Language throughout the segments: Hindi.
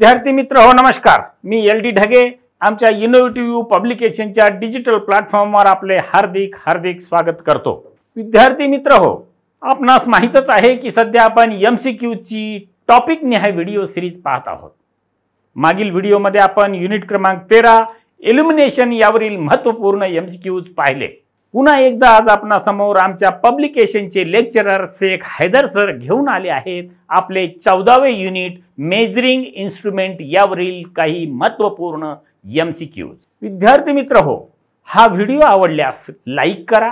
विद्यार्थी मित्र हो नमस्कार मी एल डी ढगे आमच्या इनोव्हेटिव्ह पब्लिकेशनच्या डिजिटल प्लॅटफॉर्मवर आपले हार्दिक हार्दिक स्वागत करतो विद्यार्थी मित्र हो आपणास माहीतच आहे की सध्या आपण एम सी क्यूची टॉपिक निहाय व्हिडिओ सिरीज पाहत आहोत मागील व्हिडिओमध्ये आपण युनिट क्रमांक तेरा एल्युमिनेशन यावरील महत्त्वपूर्ण एम सी क्यूज पाहिले पुन्हा एकदा आज आपणासमोर आमच्या पब्लिकेशनचे लेक्चरर शेख हैदर सर घेऊन आले आहेत आपले चौदावे युनिट मेजरिंग इन्स्ट्रुमेंट यावरील काही महत्त्वपूर्ण एम सी क्यूज विद्यार्थी मित्र हो हा व्हिडिओ आवडल्यास लाईक करा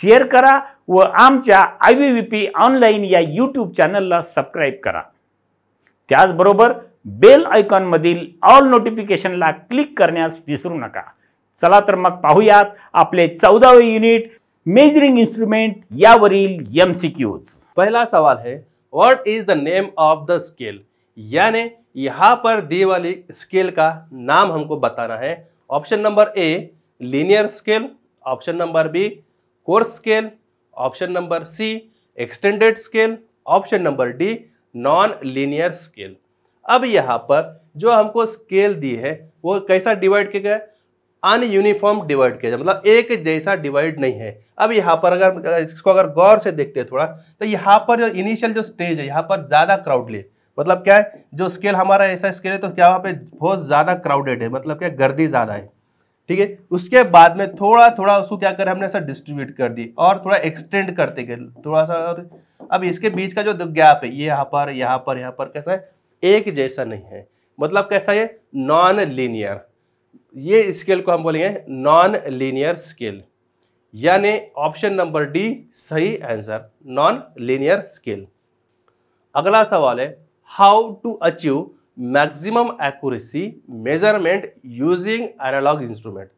शेअर करा व आमच्या I V V P online या यूट्यूब चॅनलला सबस्क्राईब करा त्याचबरोबर बेल आयकॉनमधील ऑल नोटिफिकेशनला क्लिक करण्यास विसरू नका चला तो मग पाहूयात अपने चौदावे युनिट मेजरिंग इन्स्ट्रुमेंट यावरील एम सी क्यूज पहला सवाल है what is the name of the scale यानी यहाँ पर दी वाली स्केल का नाम हमको बताना है option number A linear scale option number B coarse scale option number C extended scale option number D non linear scale अब यहाँ पर जो हमको स्केल दी है वो कैसा डिवाइड किया गया अनयूनिफॉर्म डिवाइड किया जाए मतलब एक जैसा डिवाइड नहीं है अब यहाँ पर अगर इसको अगर गौर से देखते हैं थोड़ा तो यहाँ पर जो इनिशियल जो स्टेज है यहाँ पर ज़्यादा क्राउडली मतलब क्या है जो स्केल हमारा ऐसा स्केल है तो क्या वहाँ पे बहुत ज़्यादा क्राउडेड है मतलब क्या गर्दी ज़्यादा है ठीक है उसके बाद में थोड़ा थोड़ा उसको क्या करें हमने ऐसा डिस्ट्रीब्यूट कर दी और थोड़ा एक्सटेंड करते गए थोड़ा सा और अब इसके बीच का जो गैप है ये यहाँ पर यहाँ पर यहाँ पर कैसा है एक जैसा नहीं है मतलब कैसा है नॉन लीनियर ये स्केल को हम बोलेंगे नॉन लीनियर स्केल यानी ऑप्शन नंबर डी सही आंसर नॉन लीनियर स्केल अगला सवाल है how to achieve maximum accuracy measurement using analogue instrument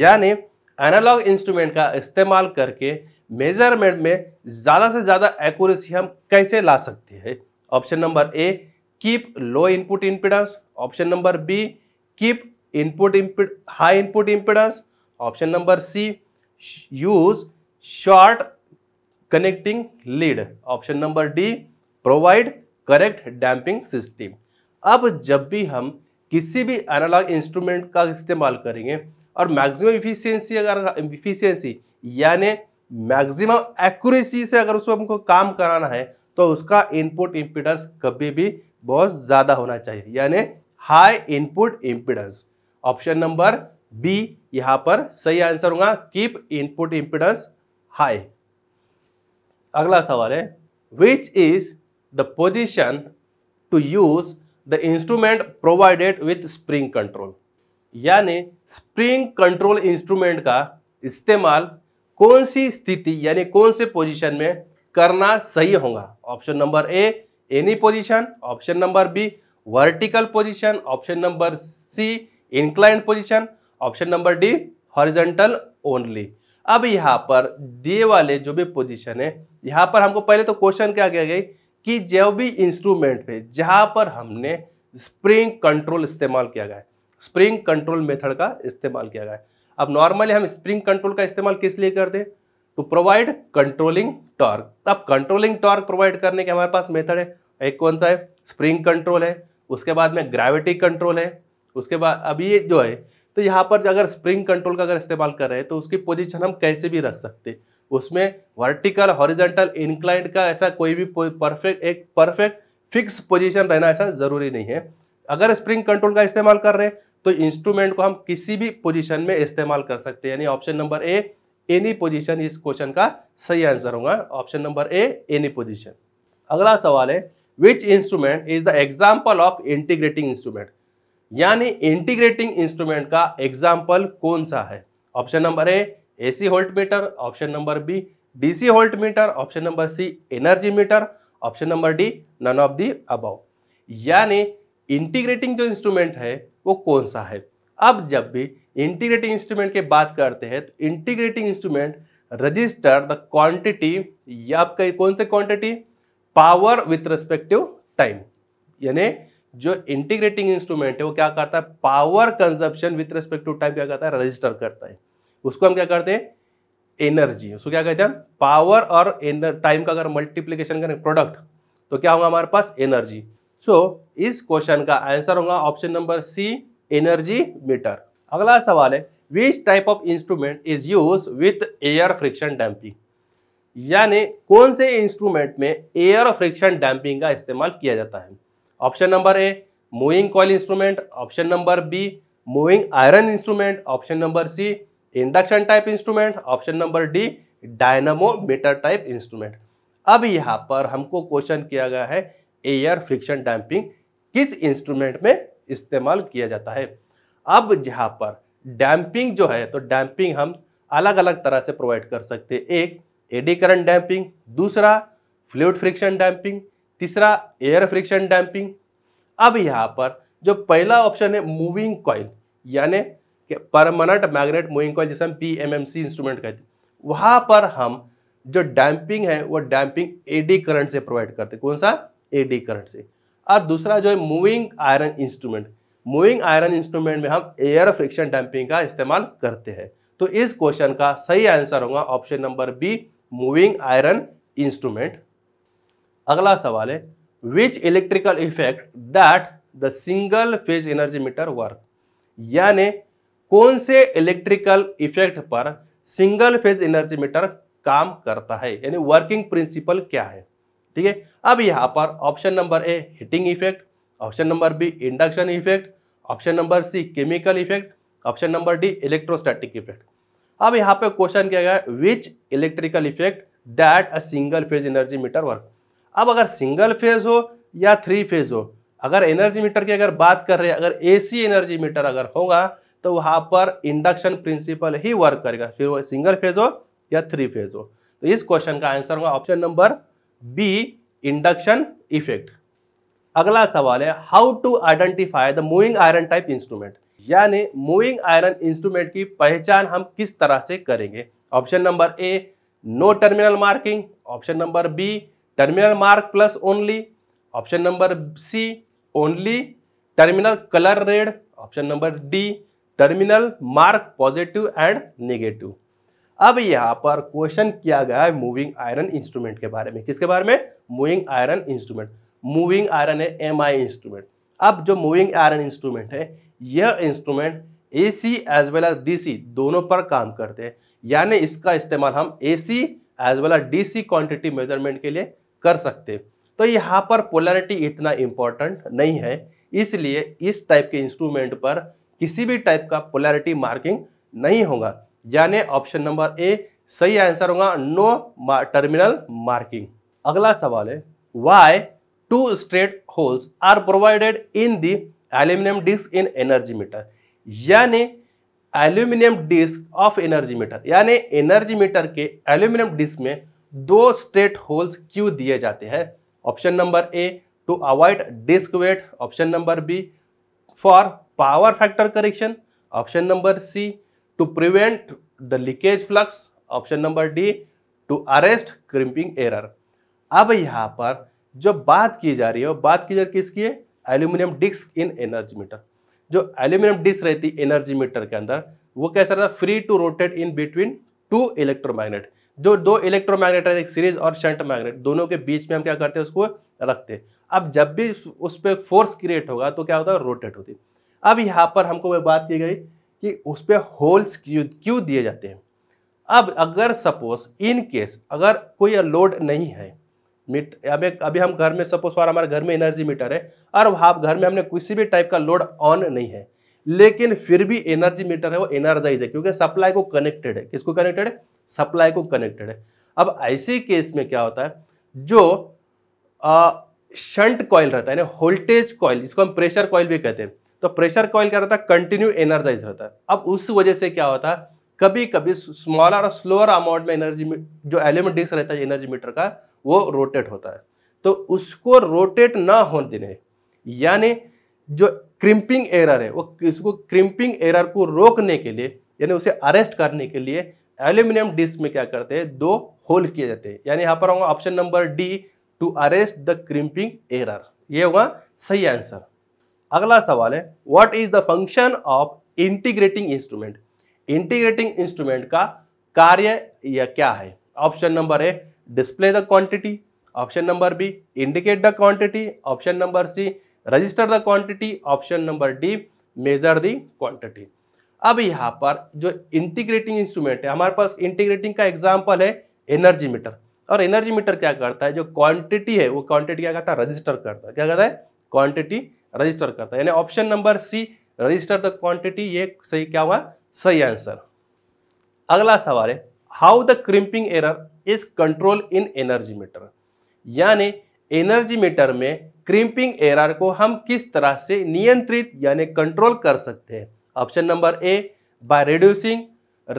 यानी एनालॉग इंस्ट्रूमेंट का इस्तेमाल करके मेजरमेंट में ज़्यादा से ज़्यादा एक्यूरेसी हम कैसे ला सकते हैं option number A keep low input impedance option number B keep input high input impedance option number C use short connecting lead option number D provide correct damping system अब जब भी हम किसी भी एनालॉग इंस्ट्रूमेंट का इस्तेमाल करेंगे और मैक्सिमम इफिशियंसी अगर इफिशियंसी यानी मैक्सिमम एक्यूरेसी से अगर उसको हमको काम कराना है तो उसका इनपुट इम्पिडेंस कभी भी बहुत ज़्यादा होना चाहिए यानी high input impedance option number B यहां पर सही आंसर होगा कीप इनपुट इंपिडेंस हाई अगला सवाल है which is the position to use the instrument provided with spring control यानी स्प्रिंग कंट्रोल इंस्ट्रूमेंट का इस्तेमाल कौन सी स्थिति यानी कौन से पोजिशन में करना सही होगा option number A any position option number B vertical position option number C inclined position option number D horizontal only अब यहाँ पर दिए वाले जो भी पोजिशन है यहाँ पर हमको पहले तो क्वेश्चन क्या किया गया कि जो भी इंस्ट्रूमेंट पे जहाँ पर हमने स्प्रिंग कंट्रोल इस्तेमाल किया गया है स्प्रिंग कंट्रोल मेथड का इस्तेमाल किया गया है अब नॉर्मली हम स्प्रिंग कंट्रोल का इस्तेमाल किस लिए करते हैं टू प्रोवाइड कंट्रोलिंग टॉर्क अब कंट्रोलिंग टॉर्क प्रोवाइड करने के हमारे पास मेथड है एक कौन सा है स्प्रिंग कंट्रोल है उसके बाद में ग्रेविटी कंट्रोल है उसके बाद अब ये जो है तो यहाँ पर अगर स्प्रिंग कंट्रोल का अगर इस्तेमाल कर रहे हैं तो उसकी पोजीशन हम कैसे भी रख सकते उसमें वर्टिकल हॉरिजेंटल इंक्लाइंट का ऐसा कोई भी परफेक्ट एक परफेक्ट फिक्स पोजीशन रहना ऐसा ज़रूरी नहीं है अगर स्प्रिंग कंट्रोल का इस्तेमाल कर रहे हैं तो इंस्ट्रूमेंट को हम किसी भी पोजिशन में इस्तेमाल कर सकते हैं यानी option number A any position इस क्वेश्चन का सही आंसर होगा option number A any position अगला सवाल है which instrument is the example of integrating instrument यानी इंटीग्रेटिंग इंस्ट्रूमेंट का एग्जाम्पल कौन सा है option number A AC volt meter option number B DC volt meter option number C energy meter option number D none of the अब यानी इंटीग्रेटिंग जो इंस्ट्रूमेंट है वो कौन सा है अब जब भी इंटीग्रेटिंग इंस्ट्रूमेंट की बात करते हैं तो integrating instrument register the quantity या आपका कौन से quantity power with respective time यानी जो इंटीग्रेटिंग इंस्ट्रूमेंट है वो क्या करता है power consumption with respect to time क्या करता है रजिस्टर करता है उसको हम क्या करते हैं एनर्जी उसको क्या कहते हैं पावर और टाइम का अगर मल्टीप्लीकेशन करें प्रोडक्ट तो क्या होगा हमारे पास एनर्जी सो so, इस क्वेश्चन का आंसर होगा option number C energy meter अगला सवाल है which type of instrument is use with air friction damping यानी कौन से इंस्ट्रूमेंट में एयर फ्रिक्शन डैम्पिंग का इस्तेमाल किया जाता है option number A moving coil instrument option number B moving iron instrument option number C induction type instrument option number D dynamometer type instrument अब यहाँ पर हमको क्वेश्चन किया गया है एयर फ्रिक्शन डैम्पिंग किस इंस्ट्रूमेंट में इस्तेमाल किया जाता है अब यहाँ पर डैम्पिंग जो है तो डैम्पिंग हम अलग अलग तरह से प्रोवाइड कर सकते हैं एक एडी करंट डैम्पिंग दूसरा फ्लूड फ्रिक्शन डैम्पिंग तीसरा एयर फ्रिक्शन डैम्पिंग अब यहाँ पर जो पहला ऑप्शन है मूविंग कॉइल यानी परमानेंट मैग्नेट मूविंग कॉइल जिसे हम P M M C instrument कहते हैं वहाँ पर हम जो डैम्पिंग है वो डैम्पिंग एडी करंट से प्रोवाइड करते हैं कौन सा एडी करंट से और दूसरा जो है moving iron instrument moving iron instrument में हम एयर फ्रिक्शन डैम्पिंग का इस्तेमाल करते हैं तो इस क्वेश्चन का सही आंसर होगा option number B moving iron instrument अगला सवाल है which electrical effect that the single phase energy meter work यानी कौन से इलेक्ट्रिकल इफेक्ट पर सिंगल फेज एनर्जी मीटर काम करता है यानी वर्किंग प्रिंसिपल क्या है ठीक है अब यहाँ पर option number A heating effect option number B induction effect option number C chemical effect option number D electrostatic effect अब यहाँ पे क्वेश्चन किया गया which electrical effect that a single phase energy meter work अब अगर सिंगल फेज हो या थ्री फेज हो अगर एनर्जी मीटर की अगर बात कर रहे हैं अगर एसी एनर्जी मीटर अगर होगा तो वहाँ पर इंडक्शन प्रिंसिपल ही वर्क करेगा फिर वो सिंगल फेज हो या थ्री फेज हो तो इस क्वेश्चन का आंसर होगा option number B induction effect अगला सवाल है how to identify the moving iron type instrument यानी मूविंग आयरन इंस्ट्रूमेंट की पहचान हम किस तरह से करेंगे option number A no terminal marking option number B terminal mark plus only option number C only terminal colour red option number D terminal mark positive and negative अब यहां पर क्वेश्चन किया गया है मूविंग आयरन इंस्ट्रूमेंट के बारे में किसके बारे में moving iron instrument moving iron है एम आई इंस्ट्रूमेंट अब जो मूविंग आयरन इंस्ट्रूमेंट है यह instrument A C as well as D C दोनों पर काम करते हैं यानी इसका इस्तेमाल हम A C as well as D C quantity measurement के लिए कर सकते तो यहाँ पर पोलरिटी इतना इम्पोर्टेंट नहीं है इसलिए इस टाइप के इंस्ट्रूमेंट पर किसी भी टाइप का पोलरिटी मार्किंग नहीं होगा यानी ऑप्शन नंबर ए सही आंसर होगा नो टर्मिनल मार्किंग अगला सवाल है why two straight holes are provided in the aluminium disc in energy meter यानी aluminium disc of energy meter यानी एनर्जी मीटर के एल्यूमिनियम डिस्क में दो स्ट्रेट होल्स क्यों दिए जाते हैं option number A to avoid disc weight option number B for power factor correction option number C to prevent the leakage flux option number D to arrest creeping error अब यहाँ पर जो बात की जा रही है बात की जा रही किसकी है aluminium disc in energy meter जो एल्यूमिनियम डिस्क रहती है एनर्जी मीटर के अंदर वो कैसा रहता है free to rotate in between two electromagnet जो दो इलेक्ट्रोमैग्नेट है एक सीरीज और शंट मैग्नेट दोनों के बीच में हम क्या करते हैं उसको रखते हैं अब जब भी उस पर फोर्स क्रिएट होगा तो क्या होता है रोटेट होती अब यहाँ पर हमको वह बात की गई कि उस पर होल्स क्यों क्यों दिए जाते हैं अब अगर सपोज इन केस अगर कोई लोड नहीं है मीट अभी अभी हम घर में सपोज फॉर हमारे घर में एनर्जी मीटर है और वहाँ घर में हमने किसी भी टाइप का लोड ऑन नहीं है लेकिन फिर भी एनर्जी मीटर है वो एनर्जाइज है क्योंकि सप्लाई को कनेक्टेड है किसको कनेक्टेड है सप्लाई को कनेक्टेड है अब ऐसे केस में क्या होता है जो आ, शंट कॉयल रहता है यानी वोल्टेज कॉयल जिसको हम प्रेशर कॉयल भी कहते हैं तो प्रेशर कॉयल क्या रहता है कंटिन्यू एनर्जाइज रहता है अब उस वजह से क्या होता है कभी कभी स्मॉलर और स्लोअर अमाउंट में एनर्जी जो एलिमेंट डिस्क रहता है एनर्जी मीटर का वो रोटेट होता है तो उसको रोटेट ना होने देने यानी जो क्रिम्पिंग एरर है वो इसको क्रिम्पिंग एरर को रोकने के लिए यानी उसे अरेस्ट करने के लिए एल्यूमिनियम डिस्क में क्या करते हैं दो होल किए जाते हैं यानी यहाँ पर होगा option number D to arrest the creeping error ये होगा सही आंसर अगला सवाल है what is the function of integrating instrument integrating instrument का कार्य या क्या है option number A display the quantity option number B indicate the quantity option number C register the quantity option number D measure the quantity अब यहाँ पर जो इंटीग्रेटिंग इंस्ट्रूमेंट है हमारे पास इंटीग्रेटिंग का एग्जाम्पल है एनर्जी मीटर और एनर्जी मीटर क्या करता है जो क्वांटिटी है वो क्वांटिटी क्या करता है रजिस्टर करता है क्या करता है क्वांटिटी रजिस्टर करता है यानी option number C register the quantity ये सही क्या हुआ सही आंसर अगला सवाल है how the creeping error is control in energy meter यानी एनर्जी मीटर में क्रिम्पिंग एरर को हम किस तरह से नियंत्रित यानी कंट्रोल कर सकते हैं option number A by reducing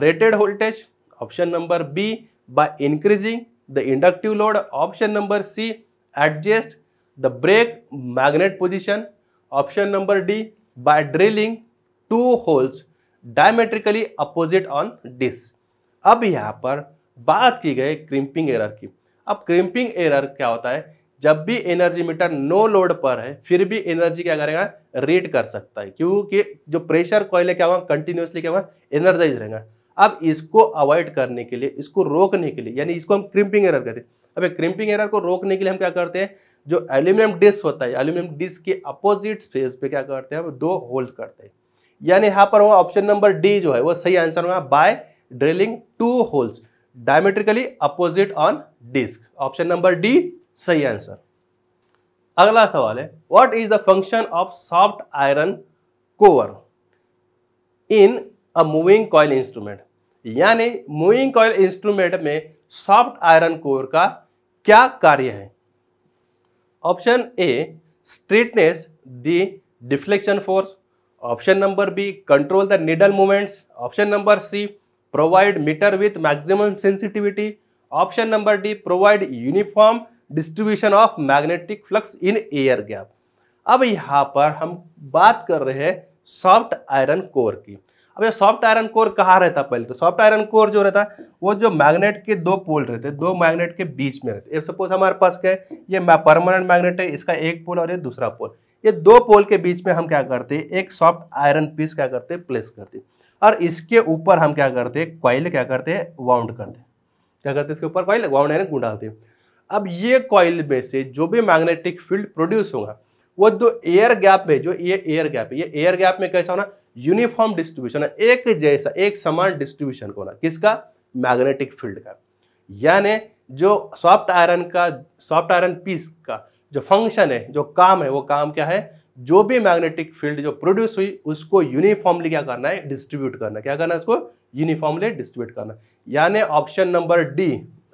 rated voltage option number B by increasing the inductive load option number C adjust the brake magnet position option number D by drilling two holes diametrically opposite on disc अब यहाँ पर बात की गई क्रिम्पिंग एरर की अब क्रिम्पिंग एरर क्या होता है जब भी एनर्जी मीटर नो लोड पर है फिर भी एनर्जी क्या करेगा रीड कर सकता है क्योंकि जो प्रेशर कॉयल है क्या होगा कंटिन्यूसली क्या होगा एनर्जाइज रहेगा अब इसको अवॉइड करने के लिए इसको रोकने के लिए यानी इसको हम क्रिम्पिंग एरर कहते हैं अब क्रिम्पिंग एरर को रोकने के लिए हम क्या करते हैं जो एल्यूमिनियम डिस्क होता है एल्यूमिनियम डिस्क के अपोजिट फेज पे क्या करते हैं हम दो होल्स करते हैं यानी यहाँ पर वो ऑप्शन नंबर डी जो है वो सही आंसर होगा by drilling two holes diametrically opposite on disc option number D सही आंसर अगला सवाल है what is the function of soft iron core in a moving coil instrument यानी मूविंग कॉयल इंस्ट्रूमेंट में सॉफ्ट आयरन कोर का क्या कार्य है option A strengthens the deflection force option number B control the needle movements option number C provide meter with maximum sensitivity option number D provide uniform distribution of magnetic flux in air gap अब यहाँ पर हम बात कर रहे हैं सॉफ्ट आयरन कोर की अब ये सॉफ्ट आयरन कोर कहाँ रहता पहले तो सॉफ्ट आयरन कोर जो रहता है वो जो मैग्नेट के दो पोल रहते दो मैग्नेट के बीच में रहते सपोज हमारे पास क्या है ये परमानेंट मैग्नेट है इसका एक पोल और ये दूसरा पोल ये दो पोल के बीच में हम क्या करते हैं एक सॉफ्ट आयरन पीस क्या करते हैं प्लेस करते हैं और इसके ऊपर हम क्या करते हैं क्वाइल क्या करते हैं वाउंड करते हैं क्या करते हैं इसके ऊपर क्वाइल वाउंड यानी गुंडालते हैं अब ये कॉइल में से जो भी मैग्नेटिक फील्ड प्रोड्यूस होगा वो दो एयर गैप में जो ये एयर गैप है ये एयर गैप में कैसा होना यूनिफॉर्म डिस्ट्रीब्यूशन है एक जैसा एक समान डिस्ट्रीब्यूशन होना किसका मैग्नेटिक फील्ड का यानी जो सॉफ्ट आयरन का सॉफ्ट आयरन पीस का जो फंक्शन है जो काम है वो काम क्या है जो भी मैग्नेटिक फील्ड जो प्रोड्यूस हुई उसको यूनिफॉर्मली क्या करना है डिस्ट्रीब्यूट करना क्या करना है उसको यूनिफॉर्मली डिस्ट्रीब्यूट करना यानी option number D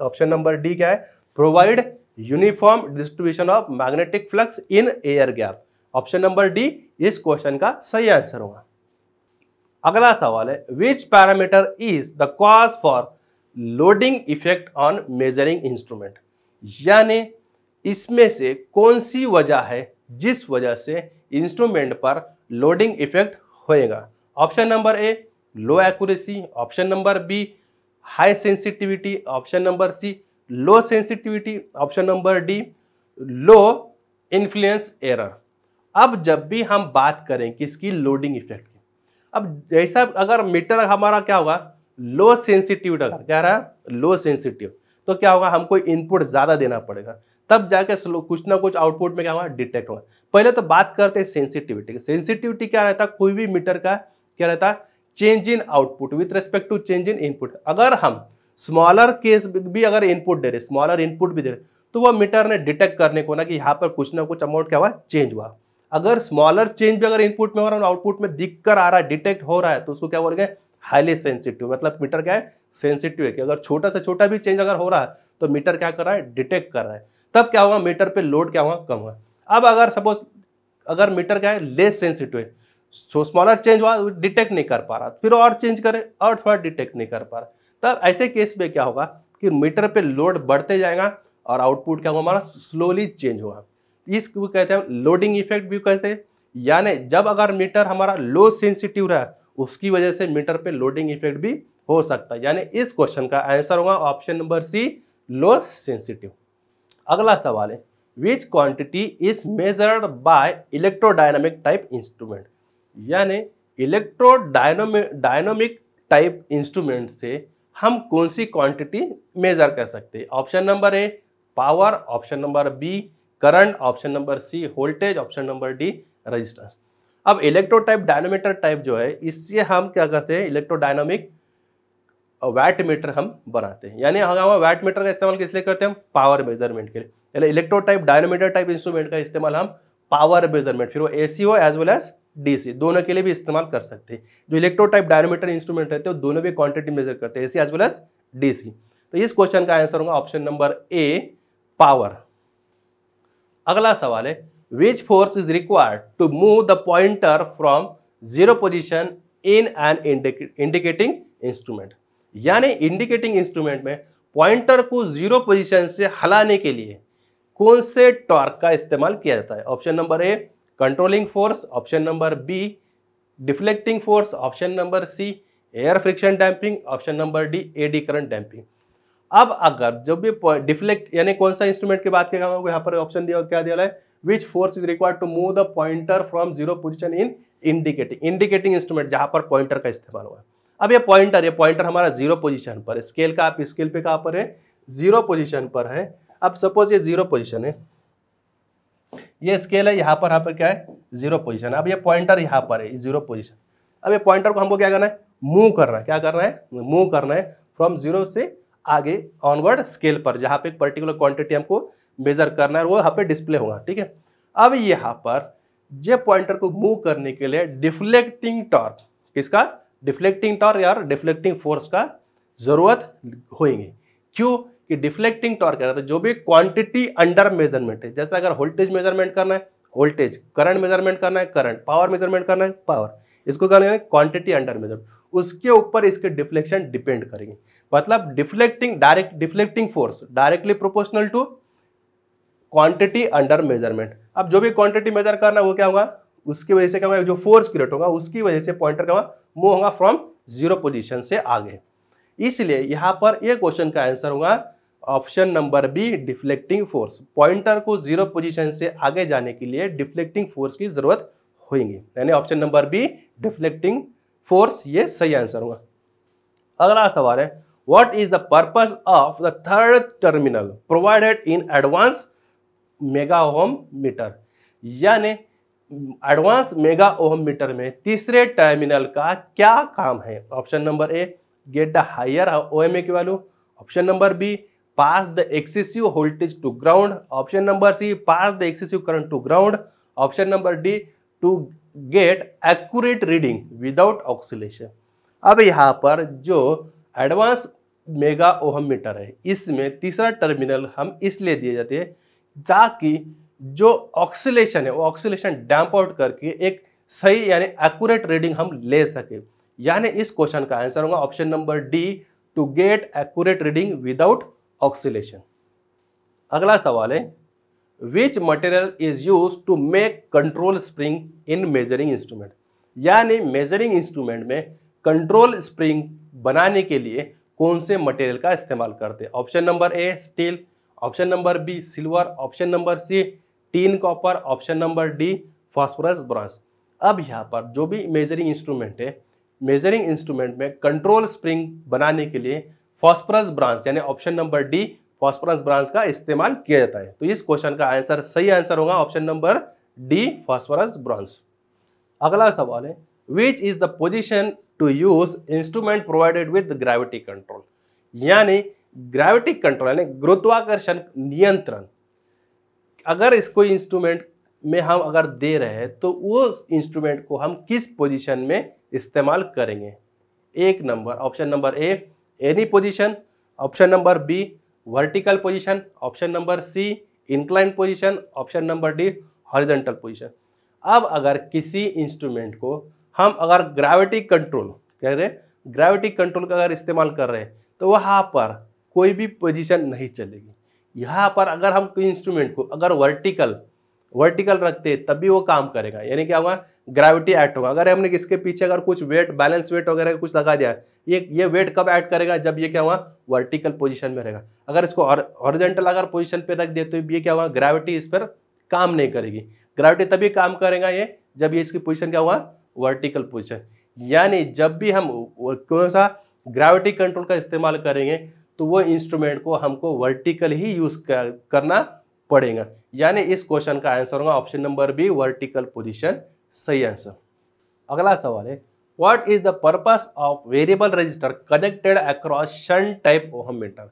option number D क्या है provide uniform distribution of magnetic flux in air gap option number D इस क्वेश्चन का सही आंसर होगा अगला सवाल है which parameter is the cause for loading effect on measuring instrument यानी इसमें से कौन सी वजह है जिस वजह से इंस्ट्रूमेंट पर लोडिंग इफेक्ट होएगा option number A low accuracy option number B high sensitivity option number C low sensitivity option number D low influence error अब जब भी हम बात करें किसकी लोडिंग इफेक्ट की अब जैसा अगर मीटर हमारा क्या होगा लो सेंसिटिव अगर क्या रहा लो सेंसिटिव तो क्या होगा हमको इनपुट ज़्यादा देना पड़ेगा तब जाके स्लो कुछ ना कुछ आउटपुट में क्या होगा डिटेक्ट होगा पहले तो बात करते हैं सेंसिटिविटी सेंसिटिविटी क्या रहता है कोई भी मीटर का क्या रहता है change in output with respect to change in input अगर हम स्मॉलर केस भी अगर इनपुट दे रहे स्मॉलर इनपुट भी दे रहे तो वह मीटर ने डिटेक्ट करने को ना कि यहाँ पर कुछ ना कुछ अमाउंट क्या हुआ चेंज हुआ अगर स्मॉलर चेंज भी अगर इनपुट में हो रहा है आउटपुट में दिख कर आ रहा है डिटेक्ट हो रहा है तो उसको क्या बोलेंगे हाईली सेंसिटिव मतलब मीटर क्या है सेंसिटिव है कि अगर छोटा से छोटा भी चेंज अगर हो रहा है तो मीटर क्या कर रहा है डिटेक्ट कर रहा है तब क्या होगा मीटर पे लोड क्या होगा कम होगा अब अगर सपोज अगर मीटर क्या है लेस सेंसिटिव है स्मॉलर चेंज हुआ डिटेक्ट नहीं कर पा रहा फिर और चेंज करे और थोड़ा डिटेक्ट नहीं कर पा रहा तब ऐसे केस में क्या होगा कि मीटर पे लोड बढ़ते जाएगा और आउटपुट क्या होगा हमारा स्लोली चेंज होगा इसको कहते हैं लोडिंग इफेक्ट भी कहते हैं यानी जब अगर मीटर हमारा लो सेंसिटिव रहा उसकी वजह से मीटर पे लोडिंग इफेक्ट भी हो सकता है यानी इस क्वेश्चन का आंसर होगा option number C low sensitive अगला सवाल है which quantity is measured by electrodynamic type instrument यानी इलेक्ट्रोडायनोमिक टाइप इंस्ट्रूमेंट से हम कौन सी क्वांटिटी मेजर कर सकते हैं option number A power option number B current option number C voltage option number D resistance अब इलेक्ट्रोटाइप डायनोमीटर टाइप जो है इससे हम क्या करते हैं डायनोमिक वैट मीटर हम बनाते हैं यानी हम वैट मीटर का इस्तेमाल किस लिए करते हैं हम पावर मेजरमेंट के लिए यानी इलेक्ट्रोटाइप डायनोमीटर टाइप इंस्ट्रूमेंट का इस्तेमाल हम पावर मेजरमेंट फिर वो ए सी हो एज वेल एज डीसी दोनों के लिए भी इस्तेमाल कर सकते हैं जो इलेक्ट्रोटाइप डायनोमीटर इंस्ट्रूमेंट रहते हैं दोनों भी क्वांटिटी मेजर करते हैं AC as well as DC तो इस क्वेश्चन का आंसर होगा ऑप्शन नंबर ए पावर अगला सवाल है which force is required to move the pointer from zero position in an indicating instrument यानी इंडिकेटिंग इंस्ट्रूमेंट में पॉइंटर को जीरो पोजिशन से हलाने के लिए कौन से टॉर्क का इस्तेमाल किया जाता है option number A controlling force option number B deflecting force option number C air friction damping option number D eddy current damping अब अगर जब भी डिफ्लेक्ट यानी कौन सा इंस्ट्रूमेंट की बात किया यहाँ पर ऑप्शन दिया क्या दिया है which force is required to move the pointer from zero position in indicating indicating instrument जहाँ पर पॉइंटर का इस्तेमाल हुआ अब ये पॉइंटर ये पॉइंटर हमारा जीरो पोजिशन पर स्केल का आप स्केल पे कहाँ पर है जीरो पोजिशन पर है अब सपोज ये जीरो पोजिशन है ये स्केल है यहाँ पर यहाँ पर क्या है जीरो पोजिशन अब ये पॉइंटर यहाँ पर है जीरो पोजिशन अब ये पॉइंटर को हमको क्या करना है मूव करना है क्या करना है मूव करना है फ्रॉम जीरो से आगे ऑनवर्ड स्केल पर जहाँ पे एक पर्टिकुलर क्वांटिटी हमको मेजर करना है वो यहाँ पे डिस्प्ले होगा ठीक है अब यहाँ पर जे पॉइंटर को मूव करने के लिए डिफ्लेक्टिंग टॉर्क किसका डिफ्लेक्टिंग टॉर्क या डिफ्लेक्टिंग फोर्स का ज़रूरत होगी क्यों कि डिफ्लेक्टिंग टॉर्क कहलाता है तो जो भी क्वांटिटी अंडर मेजरमेंट है जैसे अगर वोल्टेज मेजरमेंट करना है वोल्टेज करंट मेजरमेंट करना है करंट पावर मेजरमेंट करना है पावर इसको कहना है क्वांटिटी अंडर मेजरमेंट उसके ऊपर इसके डिफ्लेक्शन डिपेंड करेंगे मतलब deflecting direct deflecting force directly proportional to quantity under measurement अब जो भी क्वांटिटी मेजर करना है वो क्या होगा उसकी वजह से क्या होगा जो फोर्स क्रिएट होगा उसकी वजह से पॉइंटर क्या होगा मूव होगा फ्रॉम जीरो पोजीशन से आगे इसलिए यहाँ पर ये क्वेश्चन का आंसर होगा option number B deflecting force pointer को जीरो पोजीशन से आगे जाने के लिए डिफ्लेक्टिंग फोर्स की जरूरत होगी यानी option number B deflecting force ये सही आंसर होगा अगला सवाल है what is the purpose of the third terminal provided in advance mega ohm meter यानी एडवांस मेगा ओम मीटर में तीसरे टर्मिनल का क्या काम है option number A get the higher O M A की value option number B pass the excessive voltage to ground option number C pass the excessive current to ground option number D to get accurate reading without oscillation अब यहाँ पर जो एडवांस मेगा ओहम मीटर है इसमें तीसरा टर्मिनल हम इसलिए दिए जाते हैं ताकि जो ऑक्सीलेशन है वो ऑक्सीलेशन डैम्प आउट करके एक सही यानी एक्यूरेट रीडिंग हम ले सके यानी इस क्वेश्चन का आंसर होगा option number D to get accurate reading without oscillation अगला सवाल है which material is use to make control spring in measuring instrument यानी मेजरिंग इंस्ट्रूमेंट में कंट्रोल स्प्रिंग बनाने के लिए कौन से मटेरियल का इस्तेमाल करते हैं option number A steel option number B silver option number C tin copper option number D phosphorus bronze अब यहाँ पर जो भी मेजरिंग इंस्ट्रूमेंट है मेजरिंग इंस्ट्रूमेंट में कंट्रोल स्प्रिंग बनाने के लिए फॉस्फरस ब्रांच यानी option number D phosphorus branch का इस्तेमाल किया जाता है तो इस क्वेश्चन का आंसर सही आंसर होगा option number D phosphorus branch अगला सवाल है which is the position to use instrument provided with gravity control यानी ग्रेविटी कंट्रोल यानी गुरुत्वाकर्षण नियंत्रण अगर इसको इंस्ट्रूमेंट में हम अगर दे रहे हैं तो वो इंस्ट्रूमेंट को हम किस पोजीशन में इस्तेमाल करेंगे एक number option number A any position option number B vertical position option number C incline position option number D horizontal position अब अगर किसी इंस्ट्रूमेंट को हम अगर ग्रेविटी कंट्रोल कह रहे ग्रेविटी कंट्रोल का अगर इस्तेमाल कर रहे हैं तो वहाँ पर कोई भी पोजीशन नहीं चलेगी यहाँ पर अगर हम कोई इंस्ट्रूमेंट को अगर वर्टिकल वर्टिकल रखते तब भी वो काम करेगा यानी क्या हुआ ग्रेविटी एक्ट होगा अगर हमने इसके पीछे अगर कुछ वेट बैलेंस वेट वगैरह कुछ लगा दिया ये ये वेट कब ऐड करेगा जब ये क्या हुआ वर्टिकल पोजीशन में रहेगा अगर इसको हॉरिजेंटल अगर पोजीशन पे रख दे तो ये क्या हुआ ग्रेविटी इस पर काम नहीं करेगी ग्रेविटी तभी काम करेगा ये जब ये इसकी पोजिशन क्या हुआ वर्टिकल पोजिशन यानी जब भी हम कौन सा ग्रेविटी कंट्रोल का इस्तेमाल करेंगे तो वो इंस्ट्रूमेंट को हमको वर्टिकल ही यूज़ करना पड़ेगा यानी इस क्वेश्चन का आंसर होगा option number B vertical position सही आंसर अगला सवाल है what is the purpose of variable register connected across shunt type ohm meter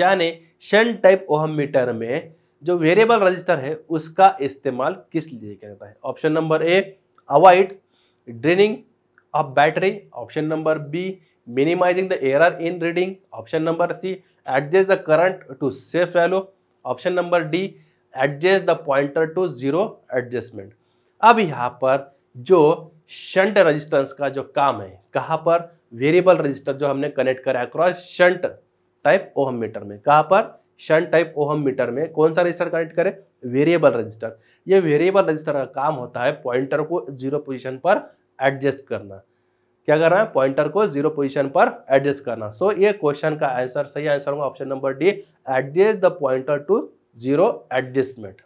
यानी शन टाइप ओहम मीटर में जो वेरिएबल रजिस्टर है उसका इस्तेमाल किस लिए किया जाता है option number A avoid draining of battery option number B minimising the error in reading option number C adjust the current to safe value option number D adjust the pointer to zero adjustment अब यहाँ पर जो शंट रेजिस्टेंस का जो काम है कहाँ पर वेरिएबल रजिस्टर जो हमने कनेक्ट कराया cross shunt type ohm meter में कहाँ पर शंट टाइप ओहम मीटर में कौन सा रजिस्टर कनेक्ट करें वेरिएबल रजिस्टर ये वेरिएबल रजिस्टर का काम होता है पॉइंटर को जीरो पोजीशन पर एडजस्ट करना क्या करना है पॉइंटर को जीरो पोजीशन पर एडजस्ट करना सो so, ये क्वेश्चन का आंसर सही आंसर होगा option number D adjust the pointer to zero adjustment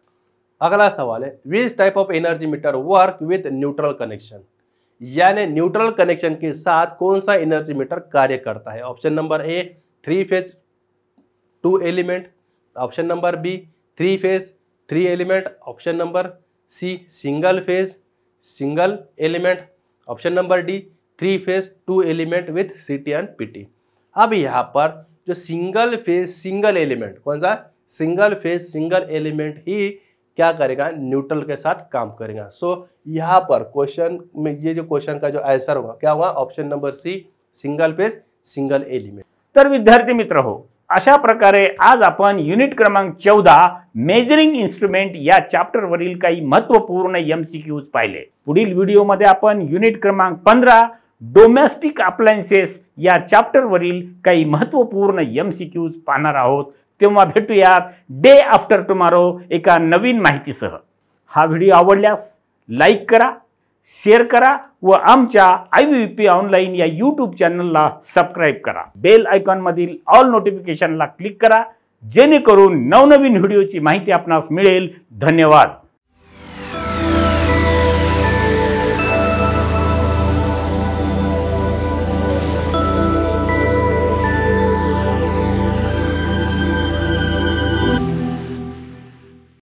अगला सवाल है which type of energy meter work with neutral connection यानी न्यूट्रल कनेक्शन के साथ कौन सा एनर्जी मीटर कार्य करता है option number A three phase two element option number B three phase three element option number C single phase single element option number D three phase two element with C T and P T अब यहाँ पर जो सिंगल फेज सिंगल एलिमेंट कौन सा सिंगल फेज सिंगल एलिमेंट ही क्या करेगा न्यूट्रल के साथ काम करेगा सो so, यहाँ पर क्वेश्चन में ये जो क्वेश्चन का जो आंसर होगा क्या होगा option number C single phase single element तर विद्यार्थी मित्र हो अशा प्रकारे आज अपन युनिट क्रमांक चौदह मेजरिंग इंस्ट्रूमेंट या चैप्टर वरल महत्त्वपूर्ण एम सी क्यूज पुढ़ वीडियो मध्य अपन युनिट क्रमांक पंद्रह डोमेस्टिक अप्लायसेस या चॅप्टरवरील काही महत्त्वपूर्ण एम सी क्यूज पाहणार आहोत तेव्हा भेटूयात डे आफ्टर टुमारो एका नवीन माहितीसह हा व्हिडिओ आवडल्यास लाईक करा शेअर करा व आमच्या आय व्ही पी ऑनलाईन या यूट्यूब चॅनलला सबस्क्राईब करा बेल आयकॉनमधील ऑल नोटिफिकेशनला क्लिक करा जेणेकरून नवनवीन व्हिडिओची माहिती आपणास मिळेल धन्यवाद